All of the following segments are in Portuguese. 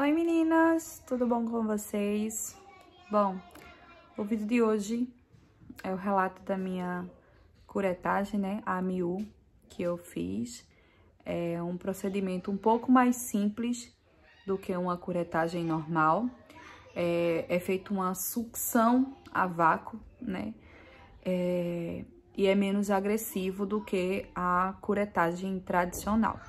Oi meninas, tudo bom com vocês? Bom, o vídeo de hoje é o relato da minha curetagem, né, a AMIU, que eu fiz. É um procedimento um pouco mais simples do que uma curetagem normal. É, é feito uma sucção a vácuo, né, é, e é menos agressivo do que a curetagem tradicional.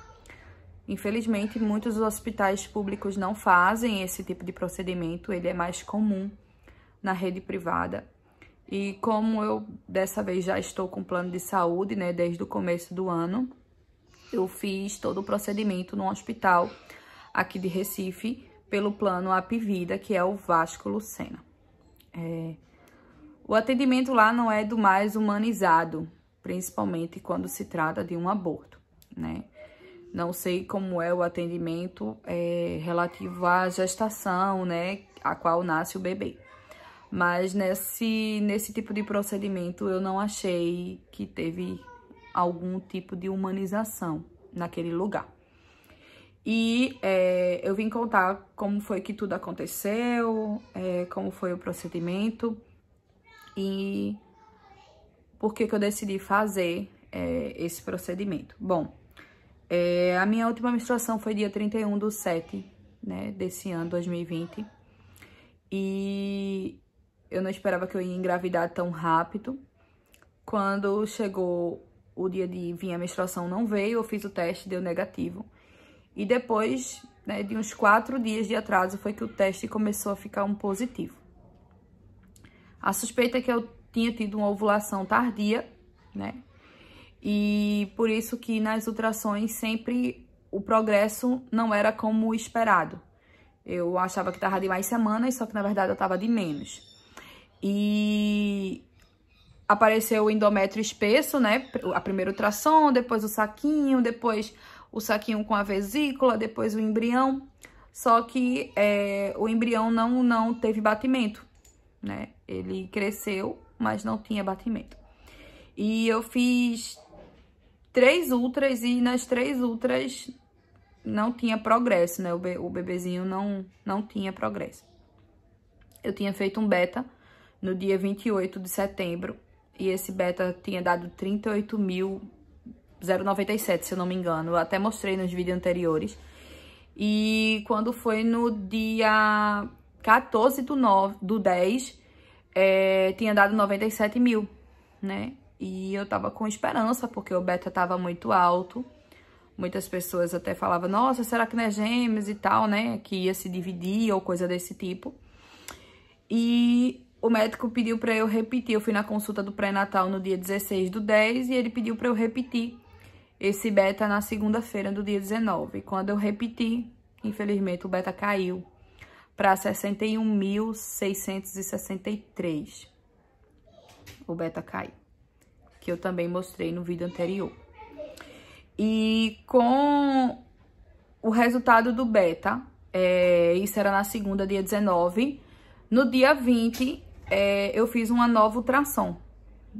Infelizmente, muitos hospitais públicos não fazem esse tipo de procedimento, ele é mais comum na rede privada. E como eu dessa vez já estou com plano de saúde, né, desde o começo do ano, eu fiz todo o procedimento no hospital aqui de Recife pelo plano Apivida, que é o Vasco Lucena. É... O atendimento lá não é do mais humanizado, principalmente quando se trata de um aborto, né? Não sei como é o atendimento é, relativo à gestação, né? A qual nasce o bebê. Mas nesse, nesse tipo de procedimento eu não achei que teve algum tipo de humanização naquele lugar. E é, eu vim contar como foi que tudo aconteceu, é, como foi o procedimento e por que, que eu decidi fazer é, esse procedimento. Bom, é, a minha última menstruação foi dia 31 do 7, né, desse ano, 2020. E eu não esperava que eu ia engravidar tão rápido. Quando chegou o dia de vir a menstruação, não veio, eu fiz o teste, deu negativo. E depois né, de uns quatro dias de atraso foi que o teste começou a ficar um positivo. A suspeita é que eu tinha tido uma ovulação tardia, né? E por isso que nas ultrações sempre o progresso não era como esperado. Eu achava que estava de mais semanas, só que na verdade eu estava de menos. E apareceu o endométrio espesso, né? A primeira ultrassom, depois o saquinho, depois o saquinho com a vesícula, depois o embrião. Só que é, o embrião não, não teve batimento, né? Ele cresceu, mas não tinha batimento. E eu fiz três ultras e nas três ultras não tinha progresso, né? O, be o bebezinho não, não tinha progresso. Eu tinha feito um beta no dia 28 de setembro e esse beta tinha dado 38.097, se eu não me engano. Eu até mostrei nos vídeos anteriores. E quando foi no dia 14 do, 9, do 10, é, eh, tinha dado 97 mil, né? E eu tava com esperança, porque o beta tava muito alto. Muitas pessoas até falavam, nossa, será que não é gêmeos e tal, né? Que ia se dividir ou coisa desse tipo. E o médico pediu para eu repetir. Eu fui na consulta do pré-natal no dia 16 do 10 e ele pediu para eu repetir esse beta na segunda-feira do dia 19. E quando eu repeti, infelizmente o beta caiu para 61.663. O beta caiu que eu também mostrei no vídeo anterior. E com o resultado do beta, é, isso era na segunda, dia 19, no dia 20 é, eu fiz uma nova ultrassom.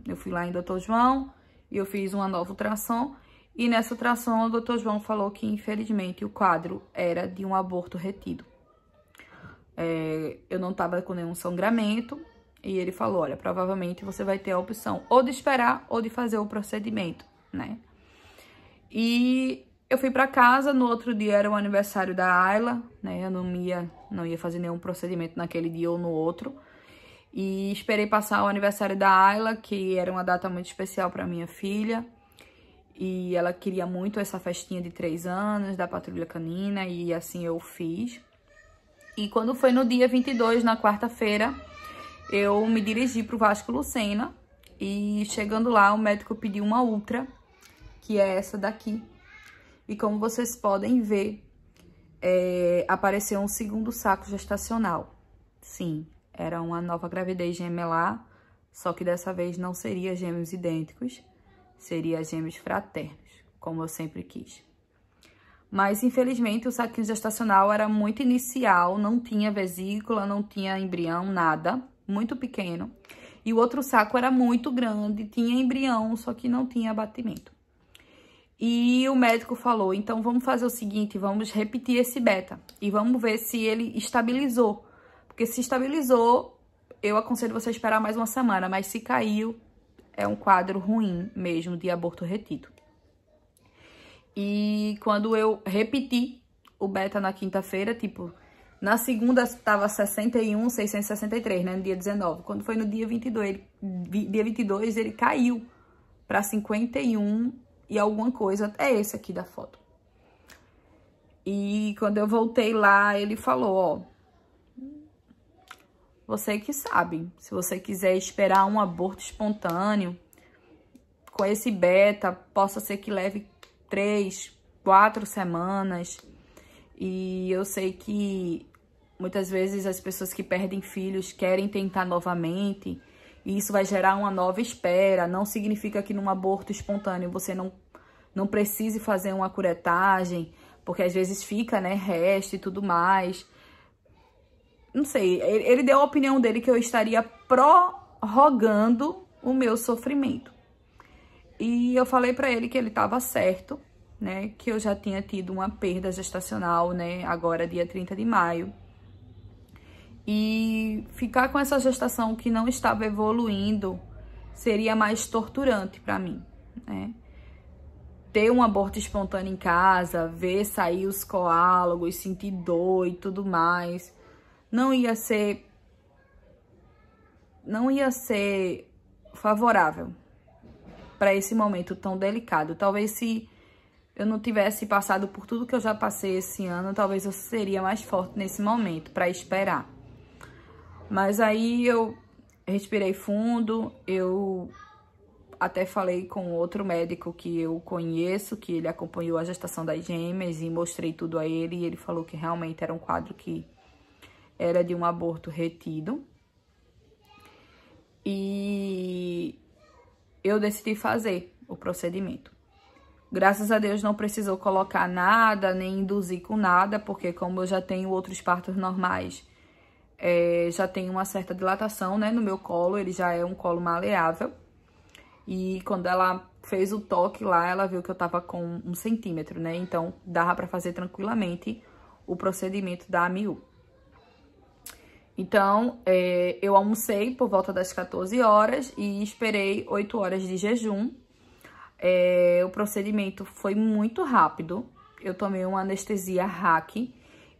Eu fui lá em Dr. João e eu fiz uma nova ultrassom. E nessa ultrassom, o Dr. João falou que, infelizmente, o quadro era de um aborto retido. É, eu não estava com nenhum sangramento, e ele falou, olha, provavelmente você vai ter a opção ou de esperar ou de fazer o procedimento, né? E eu fui para casa, no outro dia era o aniversário da Ayla, né? Eu não ia, não ia fazer nenhum procedimento naquele dia ou no outro. E esperei passar o aniversário da Ayla, que era uma data muito especial para minha filha. E ela queria muito essa festinha de três anos da Patrulha Canina, e assim eu fiz. E quando foi no dia 22, na quarta-feira, eu me dirigi para o Vasco Lucena e chegando lá o médico pediu uma ultra, que é essa daqui. E como vocês podem ver, é, apareceu um segundo saco gestacional. Sim, era uma nova gravidez gemelar, só que dessa vez não seria gêmeos idênticos, seria gêmeos fraternos, como eu sempre quis. Mas, infelizmente, o saquinho gestacional era muito inicial, não tinha vesícula, não tinha embrião, nada muito pequeno. E o outro saco era muito grande, tinha embrião, só que não tinha abatimento. E o médico falou, então vamos fazer o seguinte, vamos repetir esse beta e vamos ver se ele estabilizou. Porque se estabilizou, eu aconselho você esperar mais uma semana, mas se caiu, é um quadro ruim mesmo de aborto retido. E quando eu repeti o beta na quinta-feira, tipo, na segunda estava 61, 663, né, no dia 19. Quando foi no dia 22, ele, dia 22 ele caiu para 51 e alguma coisa. É esse aqui da foto. E quando eu voltei lá, ele falou, ó, você que sabe, se você quiser esperar um aborto espontâneo, com esse beta, possa ser que leve três, quatro semanas. E eu sei que Muitas vezes as pessoas que perdem filhos querem tentar novamente e isso vai gerar uma nova espera. Não significa que num aborto espontâneo você não, não precise fazer uma curetagem, porque às vezes fica, né, resto e tudo mais. Não sei, ele, deu a opinião dele que eu estaria prorrogando o meu sofrimento. E eu falei para ele que ele estava certo, né, que eu já tinha tido uma perda gestacional, né, agora dia 30 de maio e ficar com essa gestação que não estava evoluindo seria mais torturante para mim, né? Ter um aborto espontâneo em casa, ver sair os coálogos, sentir dor e tudo mais, não ia ser não ia ser favorável para esse momento tão delicado. Talvez se eu não tivesse passado por tudo que eu já passei esse ano, talvez eu seria mais forte nesse momento para esperar. Mas aí eu respirei fundo, eu até falei com outro médico que eu conheço, que ele acompanhou a gestação das gêmeas e mostrei tudo a ele e ele falou que realmente era um quadro que era de um aborto retido. E eu decidi fazer o procedimento. Graças a Deus não precisou colocar nada, nem induzir com nada, porque como eu já tenho outros partos normais, é, já tem uma certa dilatação, né, no meu colo, ele já é um colo maleável. E quando ela fez o toque lá, ela viu que eu tava com um centímetro, né? Então, dava pra fazer tranquilamente o procedimento da AMIU. Então, é, eu almocei por volta das 14 horas e esperei 8 horas de jejum. É, o procedimento foi muito rápido. Eu tomei uma anestesia hack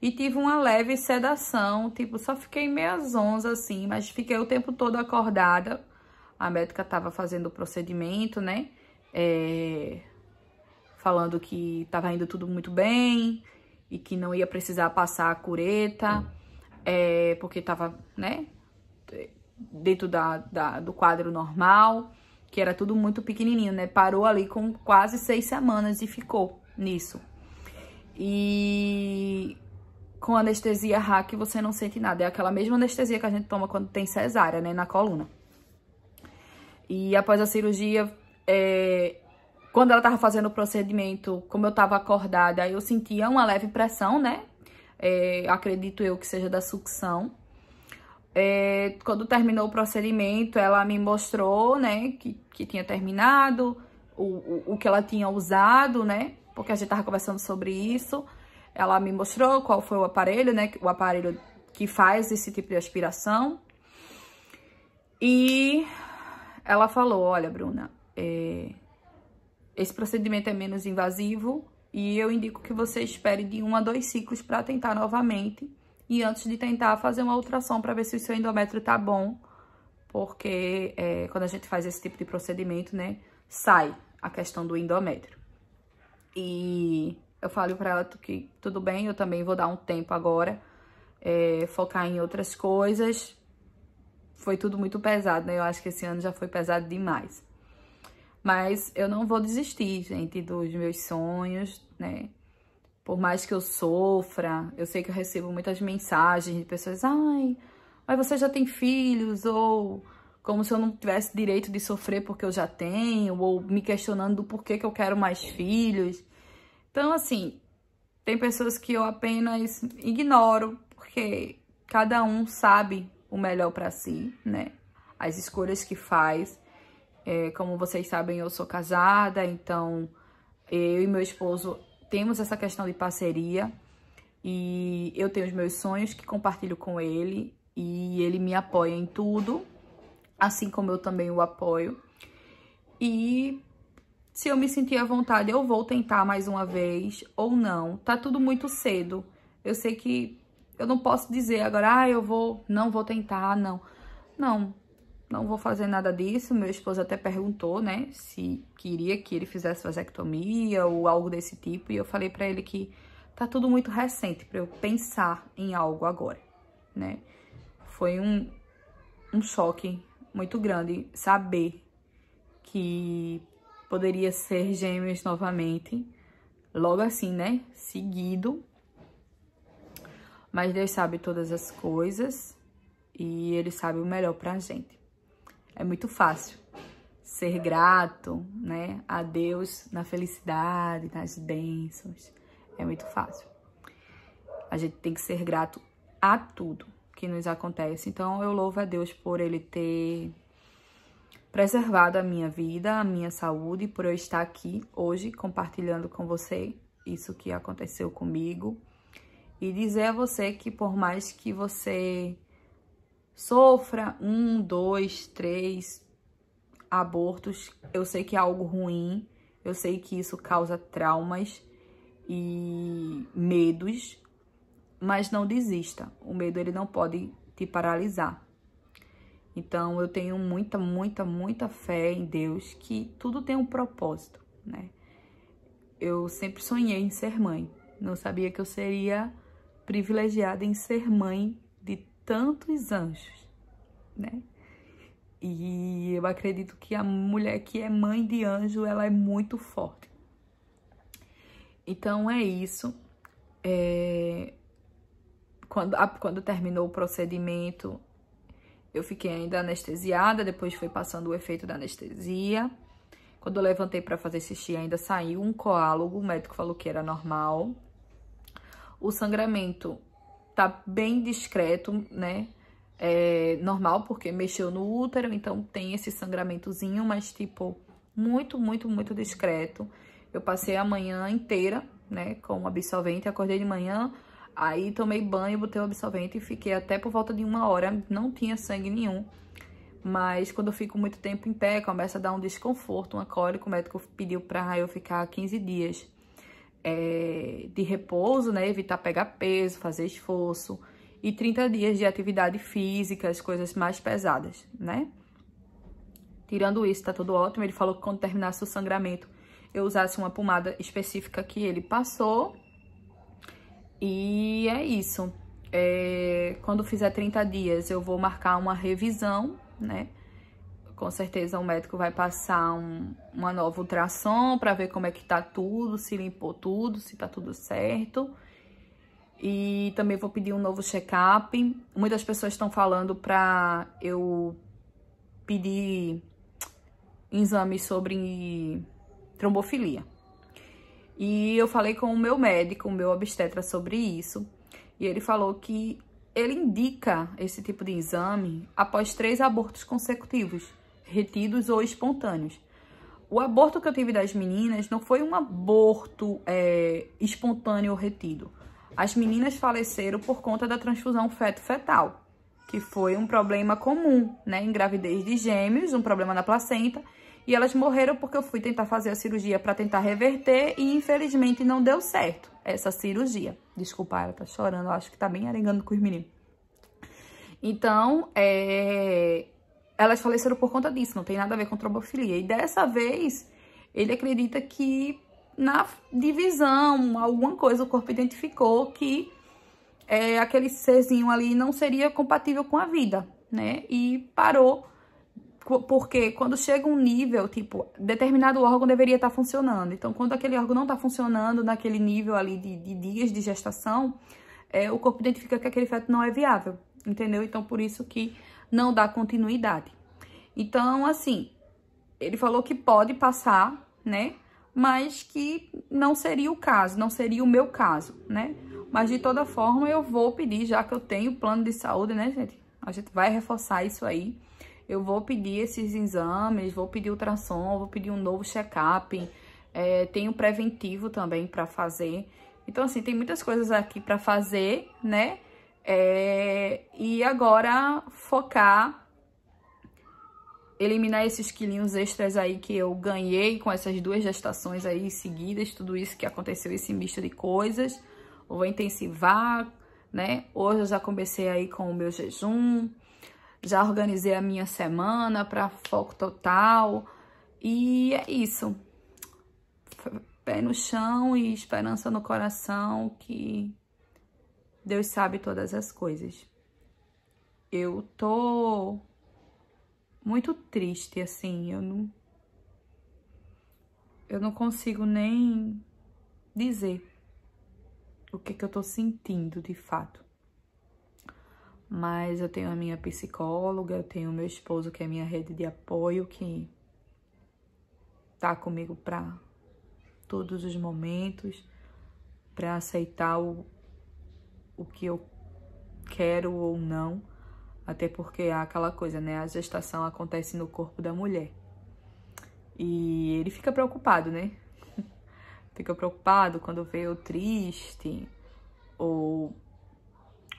e tive uma leve sedação, tipo, só fiquei meia zonza assim, mas fiquei o tempo todo acordada. A médica tava fazendo o procedimento, né? É... Falando que tava indo tudo muito bem e que não ia precisar passar a cureta, é... porque tava, né? Dentro da, da, do quadro normal, que era tudo muito pequenininho, né? Parou ali com quase seis semanas e ficou nisso. E com anestesia hack você não sente nada. É aquela mesma anestesia que a gente toma quando tem cesárea, né, na coluna. E após a cirurgia, é, quando ela tava fazendo o procedimento, como eu tava acordada, eu sentia uma leve pressão, né? É, acredito eu que seja da sucção. É, quando terminou o procedimento, ela me mostrou, né, que, que tinha terminado, o, o, o que ela tinha usado, né? Porque a gente tava conversando sobre isso. Ela me mostrou qual foi o aparelho, né? O aparelho que faz esse tipo de aspiração. E ela falou, olha, Bruna, é... esse procedimento é menos invasivo e eu indico que você espere de um a dois ciclos para tentar novamente. E antes de tentar, fazer uma ultrassom para ver se o seu endométrio tá bom. Porque é, quando a gente faz esse tipo de procedimento, né, sai a questão do endométrio. E eu falo para ela que tudo bem, eu também vou dar um tempo agora, é, focar em outras coisas. Foi tudo muito pesado, né? Eu acho que esse ano já foi pesado demais. Mas eu não vou desistir, gente, dos meus sonhos, né? Por mais que eu sofra, eu sei que eu recebo muitas mensagens de pessoas, ai, mas você já tem filhos, ou como se eu não tivesse direito de sofrer porque eu já tenho, ou me questionando do porquê que eu quero mais filhos. Então, assim, tem pessoas que eu apenas ignoro, porque cada um sabe o melhor para si, né? As escolhas que faz. É, como vocês sabem, eu sou casada, então eu e meu esposo temos essa questão de parceria. E eu tenho os meus sonhos que compartilho com ele e ele me apoia em tudo, assim como eu também o apoio. E se eu me sentir à vontade, eu vou tentar mais uma vez ou não. Tá tudo muito cedo. Eu sei que eu não posso dizer agora, ah, eu vou, não vou tentar, não. Não, não vou fazer nada disso. Meu esposo até perguntou, né, se queria que ele fizesse vasectomia ou algo desse tipo, e eu falei para ele que tá tudo muito recente para eu pensar em algo agora, né? Foi um um choque muito grande saber que poderia ser gêmeos novamente, logo assim, né? Seguido. Mas Deus sabe todas as coisas e Ele sabe o melhor pra gente. É muito fácil ser grato, né, a Deus na felicidade, nas bênçãos. É muito fácil. A gente tem que ser grato a tudo que nos acontece. Então eu louvo a Deus por ele ter preservado a minha vida, a minha saúde, por eu estar aqui hoje compartilhando com você isso que aconteceu comigo. E dizer a você que por mais que você sofra um, dois, três abortos, eu sei que é algo ruim, eu sei que isso causa traumas e medos, mas não desista. O medo ele não pode te paralisar. Então, eu tenho muita, muita, muita fé em Deus que tudo tem um propósito, né? Eu sempre sonhei em ser mãe. Não sabia que eu seria privilegiada em ser mãe de tantos anjos, né? E eu acredito que a mulher que é mãe de anjo, ela é muito forte. Então, é isso. É... Quando, quando terminou o procedimento, eu fiquei ainda anestesiada, depois foi passando o efeito da anestesia. Quando eu levantei para fazer xixi, ainda saiu um coálogo, o médico falou que era normal. O sangramento tá bem discreto, né? É normal, porque mexeu no útero, então tem esse sangramentozinho, mas tipo, muito, muito, muito discreto. Eu passei a manhã inteira, né, com absorvente, acordei de manhã, Aí tomei banho, botei o absorvente e fiquei até por volta de uma hora, não tinha sangue nenhum. Mas quando eu fico muito tempo em pé, começa a dar um desconforto, uma cólica, o médico pediu pra eu ficar 15 dias é, de repouso, né? Evitar pegar peso, fazer esforço. E 30 dias de atividade física, as coisas mais pesadas, né? Tirando isso, tá tudo ótimo. Ele falou que quando terminasse o sangramento, eu usasse uma pomada específica que ele passou e é isso. É, quando fizer 30 dias, eu vou marcar uma revisão, né? Com certeza o médico vai passar um, uma nova ultrassom para ver como é que tá tudo, se limpou tudo, se tá tudo certo. E também vou pedir um novo check-up. Muitas pessoas estão falando para eu pedir exames sobre trombofilia. E eu falei com o meu médico, o meu obstetra, sobre isso. E ele falou que ele indica esse tipo de exame após três abortos consecutivos, retidos ou espontâneos. O aborto que eu tive das meninas não foi um aborto é, espontâneo ou retido. As meninas faleceram por conta da transfusão feto-fetal, que foi um problema comum, né? Em gravidez de gêmeos, um problema na placenta, e elas morreram porque eu fui tentar fazer a cirurgia para tentar reverter e infelizmente não deu certo essa cirurgia. Desculpa, ela tá chorando, eu acho que tá bem arengando com os meninos. Então, é... elas faleceram por conta disso, não tem nada a ver com trobofilia. E dessa vez, ele acredita que na divisão, alguma coisa, o corpo identificou que é, aquele serzinho ali não seria compatível com a vida, né? E parou porque quando chega um nível, tipo, determinado órgão deveria estar tá funcionando. Então, quando aquele órgão não está funcionando naquele nível ali de, de dias de gestação, é, o corpo identifica que aquele feto não é viável, entendeu? Então, por isso que não dá continuidade. Então, assim, ele falou que pode passar, né? Mas que não seria o caso, não seria o meu caso, né? Mas, de toda forma, eu vou pedir, já que eu tenho plano de saúde, né, gente? A gente vai reforçar isso aí eu vou pedir esses exames, vou pedir ultrassom, vou pedir um novo check-up, é, tem o preventivo também para fazer. Então, assim, tem muitas coisas aqui para fazer, né? É, e agora focar, eliminar esses quilinhos extras aí que eu ganhei com essas duas gestações aí seguidas, tudo isso que aconteceu, esse misto de coisas. vou intensivar, né? Hoje eu já comecei aí com o meu jejum, já organizei a minha semana para foco total. E é isso. Pé no chão e esperança no coração que Deus sabe todas as coisas. Eu tô muito triste, assim, eu não eu não consigo nem dizer o que que eu tô sentindo de fato mas eu tenho a minha psicóloga, eu tenho meu esposo que é minha rede de apoio, que tá comigo pra todos os momentos, pra aceitar o, o que eu quero ou não, até porque há aquela coisa, né? A gestação acontece no corpo da mulher. E ele fica preocupado, né? fica preocupado quando vê eu triste ou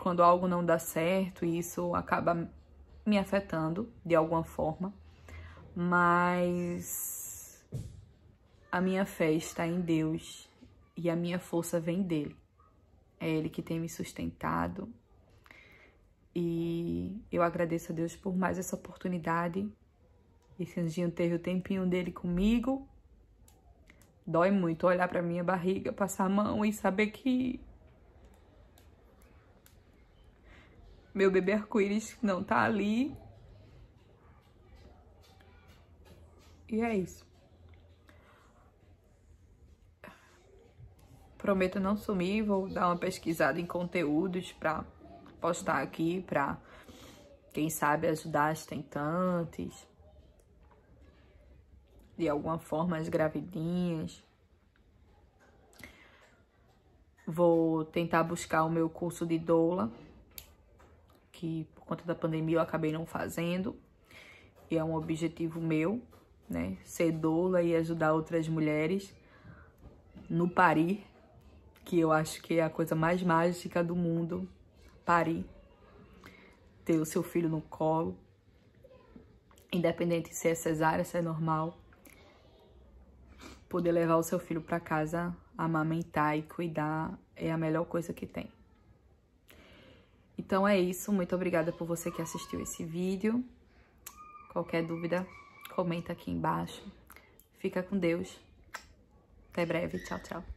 quando algo não dá certo e isso acaba me afetando de alguma forma, mas a minha fé está em Deus e a minha força vem dele. É ele que tem me sustentado. E eu agradeço a Deus por mais essa oportunidade. Esse anjinho teve o tempinho dele comigo. Dói muito olhar para minha barriga, passar a mão e saber que Meu bebê arco-íris não tá ali. E é isso. Prometo não sumir, vou dar uma pesquisada em conteúdos pra postar aqui, pra quem sabe ajudar as tentantes. De alguma forma, as gravidinhas. Vou tentar buscar o meu curso de doula que por conta da pandemia eu acabei não fazendo. E é um objetivo meu, né? Ser doula e ajudar outras mulheres no parir, que eu acho que é a coisa mais mágica do mundo, parir. Ter o seu filho no colo, independente se é cesárea, se é normal, poder levar o seu filho para casa, amamentar e cuidar é a melhor coisa que tem. Então é isso, muito obrigada por você que assistiu esse vídeo. Qualquer dúvida, comenta aqui embaixo. Fica com Deus. Até breve, tchau, tchau.